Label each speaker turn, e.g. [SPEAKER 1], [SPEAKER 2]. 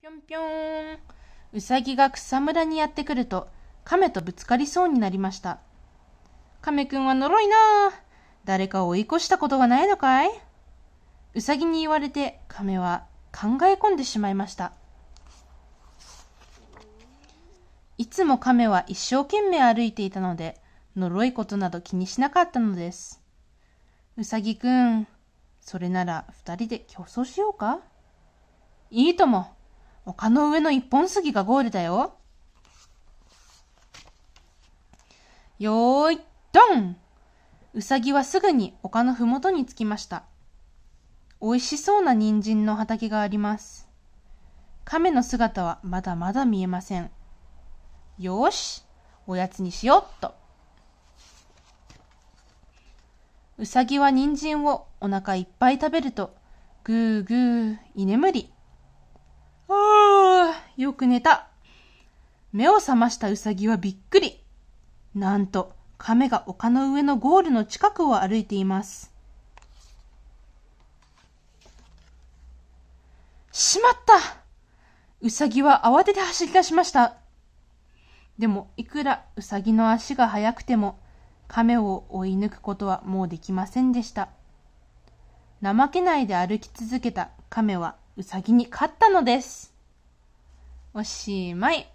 [SPEAKER 1] ぴょんぴょん。うさぎが草むらにやってくると、亀とぶつかりそうになりました。亀くんは呪いなぁ。誰かを追い越したことがないのかいうさぎに言われて、亀は考え込んでしまいました。いつも亀は一生懸命歩いていたので、呪いことなど気にしなかったのです。うさぎくん、それなら二人で競争しようかいいとも。丘の上の一本杉がゴールだよ。よーい、どんうさぎはすぐに丘のふもとに着きました。美味しそうな人参の畑があります。亀の姿はまだまだ見えません。よし、おやつにしよっと。うさぎは人参をお腹いっぱい食べると、ぐーぐー居眠り。よく寝た。目を覚ましたウサギはびっくり。なんと、亀が丘の上のゴールの近くを歩いています。しまったウサギは慌てて走り出しました。でも、いくらウサギの足が速くても、亀を追い抜くことはもうできませんでした。怠けないで歩き続けた亀はウサギに勝ったのです。おしまい。